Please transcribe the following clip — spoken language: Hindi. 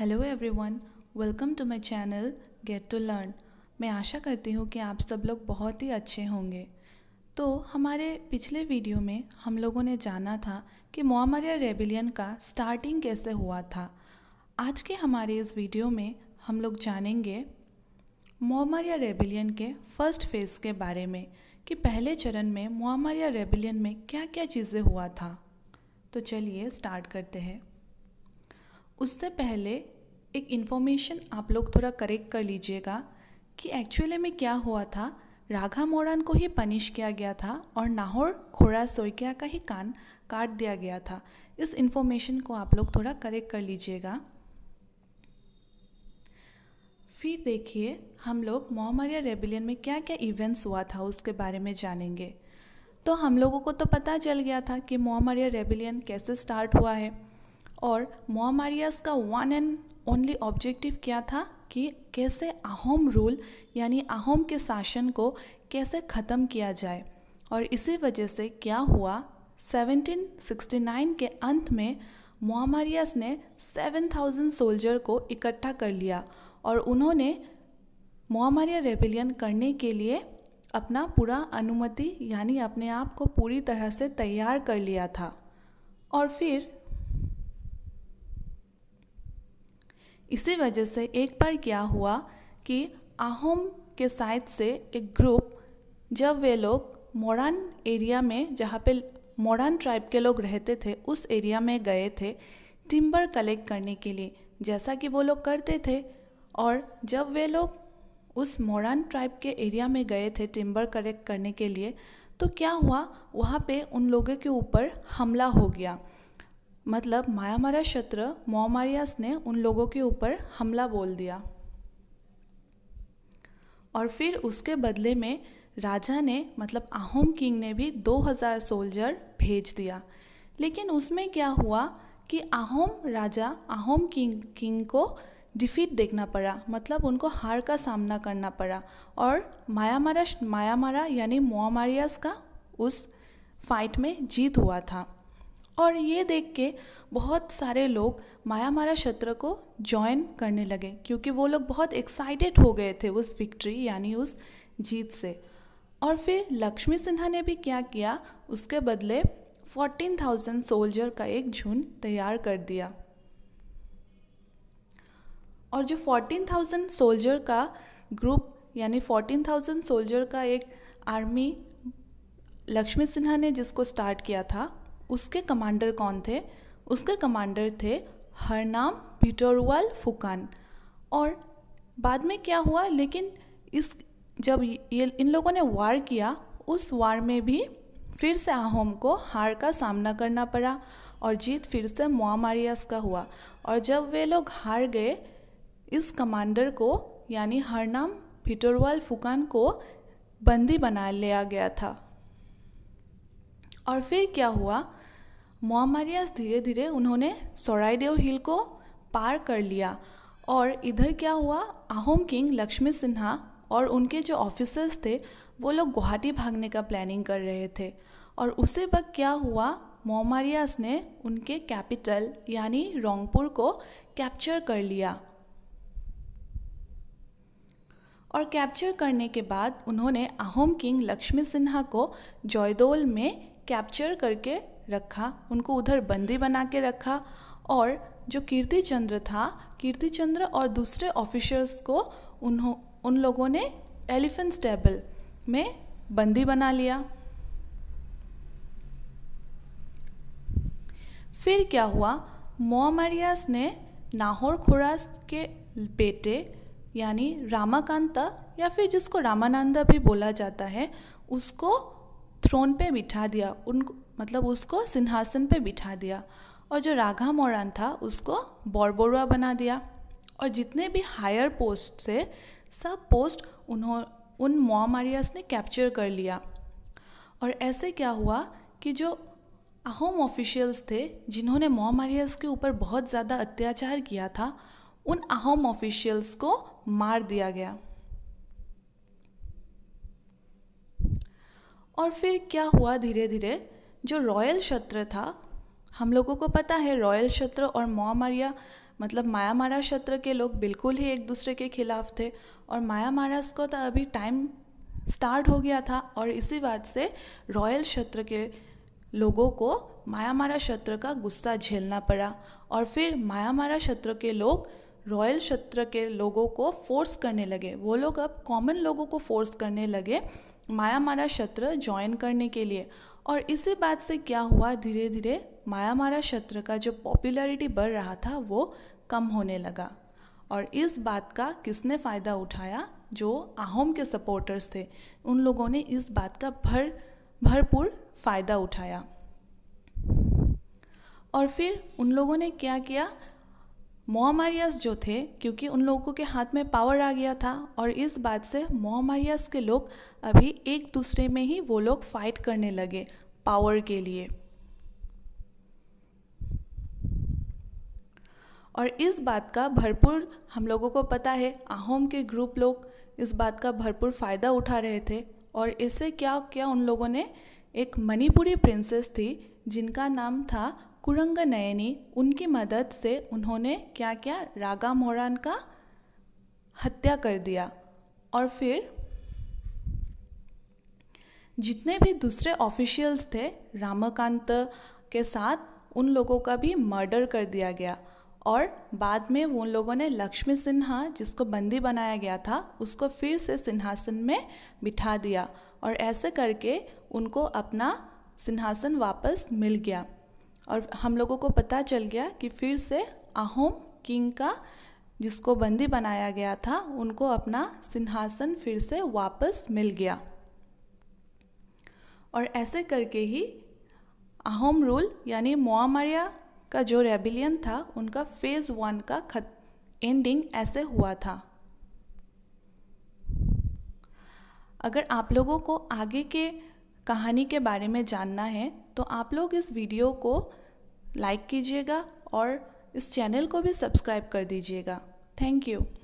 hello everyone welcome to my channel get to learn मैं आशा करती हूँ कि आप सब लोग बहुत ही अच्छे होंगे तो हमारे पिछले वीडियो में हम लोगों ने जाना था कि मोमारिया रेबिलियन का स्टार्टिंग कैसे हुआ था आज के हमारे इस वीडियो में हम लोग जानेंगे मोमारिया रेबिलियन के फर्स्ट फेज़ के बारे में कि पहले चरण में मोमारिया रेबिलियन में क्या क्या चीज़ें हुआ था तो चलिए स्टार्ट करते हैं उससे पहले एक इन्फॉर्मेशन आप लोग थोड़ा करेक्ट कर लीजिएगा कि एक्चुअली में क्या हुआ था राघा मोरान को ही पनिश किया गया था और नाहौर खोरा सोइकिया का ही कान काट दिया गया था इस इन्फॉर्मेशन को आप लोग थोड़ा करेक्ट कर लीजिएगा फिर देखिए हम लोग मोहमरिया रेबिलियन में क्या क्या इवेंट्स हुआ था उसके बारे में जानेंगे तो हम लोगों को तो पता चल गया था कि मोहमरिया रेबिलियन कैसे स्टार्ट हुआ है और मोहमारियास का वन एंड ओनली ऑब्जेक्टिव क्या था कि कैसे अहोम रूल यानी अहोम के शासन को कैसे ख़त्म किया जाए और इसी वजह से क्या हुआ 1769 के अंत में मोहमारियास ने 7000 सोल्जर को इकट्ठा कर लिया और उन्होंने मोहमारिया रेबिलियन करने के लिए अपना पूरा अनुमति यानी अपने आप को पूरी तरह से तैयार कर लिया था और फिर इसी वजह से एक बार क्या हुआ कि आहोम के साइड से एक ग्रुप जब वे लोग मोरान एरिया में जहाँ पे मोरान ट्राइब के लोग रहते थे उस एरिया में गए थे टिम्बर कलेक्ट करने के लिए जैसा कि वो लोग करते थे और जब वे लोग उस मोरान ट्राइब के एरिया में गए थे टिम्बर कलेक्ट करने के लिए तो क्या हुआ वहाँ पे उन लोगों के ऊपर हमला हो गया मतलब मायामारा क्षत्र मोमारियास ने उन लोगों के ऊपर हमला बोल दिया और फिर उसके बदले में राजा ने मतलब आहोम किंग ने भी 2000 सोल्जर भेज दिया लेकिन उसमें क्या हुआ कि आहोम राजा आहोम किंग किंग को डिफीट देखना पड़ा मतलब उनको हार का सामना करना पड़ा और मायामारा मायामारा यानी मोमारियास का उस फाइट में जीत हुआ था और ये देख के बहुत सारे लोग माया मारा क्षेत्र को ज्वाइन करने लगे क्योंकि वो लोग बहुत एक्साइटेड हो गए थे उस विक्ट्री यानी उस जीत से और फिर लक्ष्मी सिन्हा ने भी क्या किया उसके बदले 14,000 सोल्जर का एक झुंड तैयार कर दिया और जो 14,000 सोल्जर का ग्रुप यानी 14,000 सोल्जर का एक आर्मी लक्ष्मी सिन्हा ने जिसको स्टार्ट किया था उसके कमांडर कौन थे उसके कमांडर थे हरनाम भिटोरवाल फुकान और बाद में क्या हुआ लेकिन इस जब ये इन लोगों ने वार किया उस वार में भी फिर से अहोम को हार का सामना करना पड़ा और जीत फिर से मुआमारियस का हुआ और जब वे लोग हार गए इस कमांडर को यानी हरनाम भिटोरवाल फुकान को बंदी बना लिया गया था और फिर क्या हुआ मोहमारियास धीरे धीरे उन्होंने सोराइदेव हिल को पार कर लिया और इधर क्या हुआ आहोम किंग लक्ष्मी सिन्हा और उनके जो ऑफिसर्स थे वो लोग गुवाहाटी भागने का प्लानिंग कर रहे थे और उसी वक्त क्या हुआ मोमारियास ने उनके कैपिटल यानी रोंगपुर को कैप्चर कर लिया और कैप्चर करने के बाद उन्होंने आहोम किंग लक्ष्मी सिन्हा को जयदोल में कैप्चर करके रखा उनको उधर बंदी बना के रखा और जो कीर्ति चंद्र था कीर्ति चंद्र और दूसरे ऑफिशर्स को उन्हों उन लोगों ने एलिफेंट्स टेबल में बंदी बना लिया फिर क्या हुआ मोमारियास ने नाहौर खुरास के बेटे यानी रामाकांता या फिर जिसको रामानंदा भी बोला जाता है उसको थ्रोन पे बिठा दिया उन मतलब उसको सिंहासन पे बिठा दिया और जो राघा मौरान था उसको बौरबरुआ बना दिया और जितने भी हायर पोस्ट से सब पोस्ट उन्हों उन मोमारियास ने कैप्चर कर लिया और ऐसे क्या हुआ कि जो अहोम ऑफिशियल्स थे जिन्होंने मोमारियास के ऊपर बहुत ज़्यादा अत्याचार किया था उन अहोम ऑफिशियल्स को मार दिया गया और फिर क्या हुआ धीरे धीरे जो रॉयल शत्र था हम लोगों को पता है रॉयल शत्र और मारिया मतलब माया मारा शत्र के लोग बिल्कुल ही एक दूसरे के खिलाफ थे और माया को तो अभी टाइम स्टार्ट हो गया था और इसी बात से रॉयल शत्र के लोगों को माया मारा शत्र का गुस्सा झेलना पड़ा और फिर माया मारा शत्र के लोग रॉयल शत्र के लोगों को फोर्स करने लगे वो लोग अब कॉमन लोगों को फोर्स करने लगे माया मारा शत्र ज्वाइन करने के लिए और इसी बात से क्या हुआ धीरे धीरे मायामारा क्षेत्र का जो पॉपुलैरिटी बढ़ रहा था वो कम होने लगा और इस बात का किसने फ़ायदा उठाया जो आहोम के सपोर्टर्स थे उन लोगों ने इस बात का भर भरपूर फ़ायदा उठाया और फिर उन लोगों ने क्या किया मोहमारियास जो थे क्योंकि उन लोगों के हाथ में पावर आ गया था और इस बात से मोहमारियास के लोग अभी एक दूसरे में ही वो लोग फाइट करने लगे पावर के लिए और इस बात का भरपूर हम लोगों को पता है आहोम के ग्रुप लोग इस बात का भरपूर फ़ायदा उठा रहे थे और इससे क्या क्या उन लोगों ने एक मणिपुरी प्रिंसेस थी जिनका नाम था कुरंग नयनी उनकी मदद से उन्होंने क्या क्या रागा मोरान का हत्या कर दिया और फिर जितने भी दूसरे ऑफिशियल्स थे रामकांत के साथ उन लोगों का भी मर्डर कर दिया गया और बाद में उन लोगों ने लक्ष्मी सिन्हा जिसको बंदी बनाया गया था उसको फिर से सिंहासन में बिठा दिया और ऐसे करके उनको अपना सिंहासन वापस मिल गया और हम लोगों को पता चल गया कि फिर से अहोम किंग का जिसको बंदी बनाया गया था उनको अपना सिंहासन फिर से वापस मिल गया और ऐसे करके ही अहोम रूल यानी मोआमारिया का जो रेबिलियन था उनका फेज़ वन का खत एंडिंग ऐसे हुआ था अगर आप लोगों को आगे के कहानी के बारे में जानना है तो आप लोग इस वीडियो को लाइक कीजिएगा और इस चैनल को भी सब्सक्राइब कर दीजिएगा थैंक यू